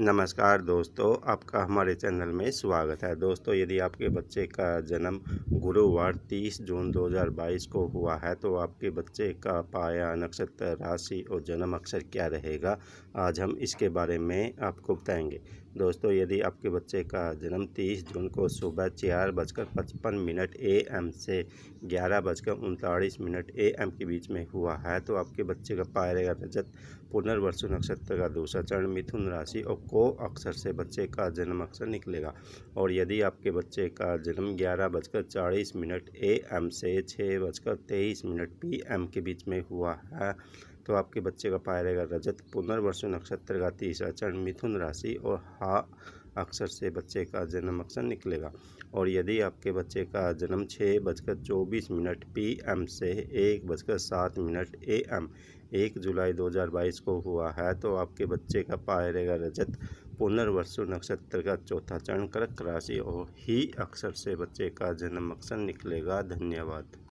नमस्कार दोस्तों आपका हमारे चैनल में स्वागत है दोस्तों यदि आपके बच्चे का जन्म गुरुवार 30 जून 2022 को हुआ है तो आपके बच्चे का पाया नक्षत्र राशि और जन्म अक्षर क्या रहेगा आज हम इसके बारे में आपको बताएंगे दोस्तों यदि आपके बच्चे का जन्म 30 जून को सुबह चार बजकर पचपन मिनट ए एम से ग्यारह बजकर उनतालीस मिनट ए एम के बीच में हुआ है तो आपके बच्चे का पाया रहेगा रजत पुनर्वसु नक्षत्र का दूसरा चरण मिथुन राशि और को अक्षर से बच्चे का जन्म अक्षर निकलेगा और यदि आपके बच्चे का जन्म ग्यारह बजकर चालीस मिनट ए एम से छः बजकर तेईस मिनट पी एम के बीच में हुआ है तो आपके बच्चे का पाया जाएगा रजत पुनर्वसु नक्षत्र का तीसरा चरण मिथुन राशि और हा अक्षर से बच्चे का जन्म अक्षर निकलेगा और यदि आपके बच्चे का जन्म छः बजकर चौबीस मिनट पी एम से एक बजकर सात मिनट ए एम एक जुलाई 2022 को हुआ है तो आपके बच्चे का पायरेगा रजत पुनर्वसु नक्षत्र का चौथा चरण कर्क राशि और ही अक्षर से बच्चे का जन्म अक्षर निकलेगा धन्यवाद